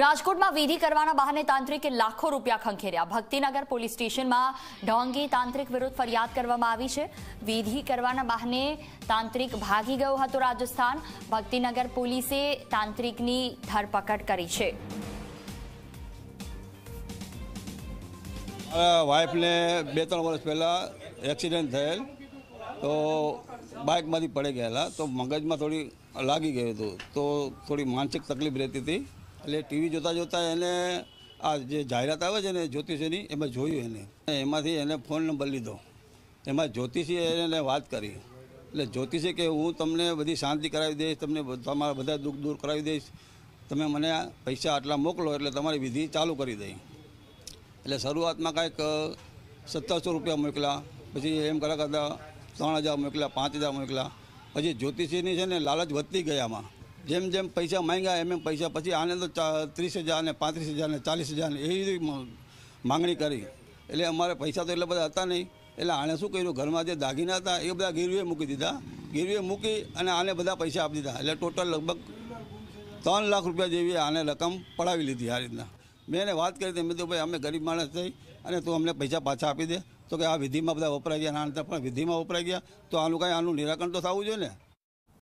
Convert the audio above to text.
રાજકોટમાં વિધિ કરવાના બહાને તાંત્રિકે લાખો રૂપિયા ખંખેર્યા ભક્તિનગર પોલીસ સ્ટેશનમાં ઢોંગી તાંત્રિક વિરુદ્ધ ફરિયાદ કરવામાં આવી છે વિધિ કરવાના બહાને તાંત્રિક ભાગી ગયો હતો રાજસ્થાન ભક્તિનગર પોલીસે તાંત્રિકની ધરપકડ કરી છે વાઈફને બે ત્રણ વર્ષ પહેલાં એક્સિડન્ટ થયેલ તો બાઇકમાંથી પડી ગયેલા તો મગજમાં થોડી લાગી ગયું હતું તો થોડી માનસિક તકલીફ રહેતી હતી એટલે ટીવી જોતાં જોતાં એને આ જે જાહેરાત આવે છે ને જ્યોતિષીની એમાં જોયું એને એમાંથી એને ફોન નંબર લીધો એમાં જ્યોતિષીએ એને વાત કરી એટલે જ્યોતિષી કે હું તમને બધી શાંતિ કરાવી દઈશ તમને તમારા બધા દુઃખ દૂર કરાવી દઈશ તમે મને પૈસા આટલા મોકલો એટલે તમારી વિધિ ચાલુ કરી દઈ એટલે શરૂઆતમાં કાંઈક સત્તરસો રૂપિયા મોકલ્યા પછી એમ કરતાં કરતાં ત્રણ હજાર મોકલ્યા પાંચ હજાર મોકલ્યા પછી જ્યોતિષીની છે ને લાલચ વધતી ગયામાં જેમ જેમ પૈસા માંગ્યા એમ એમ પૈસા પછી આને તો ત્રીસ હજાર ને પાંત્રીસ હજાર ને ચાલીસ હજાર ને એવી માંગણી કરી એટલે અમારે પૈસા તો એટલા બધા હતા નહીં એટલે આણે શું કર્યું ઘરમાં જે દાગીના હતા એ બધા ગીરવે મૂકી દીધા ગીરવે મૂકી અને આને બધા પૈસા આપી દીધા એટલે ટોટલ લગભગ ત્રણ લાખ રૂપિયા જેવી આને રકમ પડાવી લીધી આ રીતના મેં એને વાત કરી હતી મેં તો ભાઈ અમે ગરીબ માણસ થઈ અને તું અમને પૈસા પાછા આપી દે તો કે આ વિધિમાં બધા વપરાઈ ગયા નાના પણ વિધિમાં વપરાઈ ગયા તો આનું કાંઈ આનું નિરાકરણ તો થવું જોઈએ ને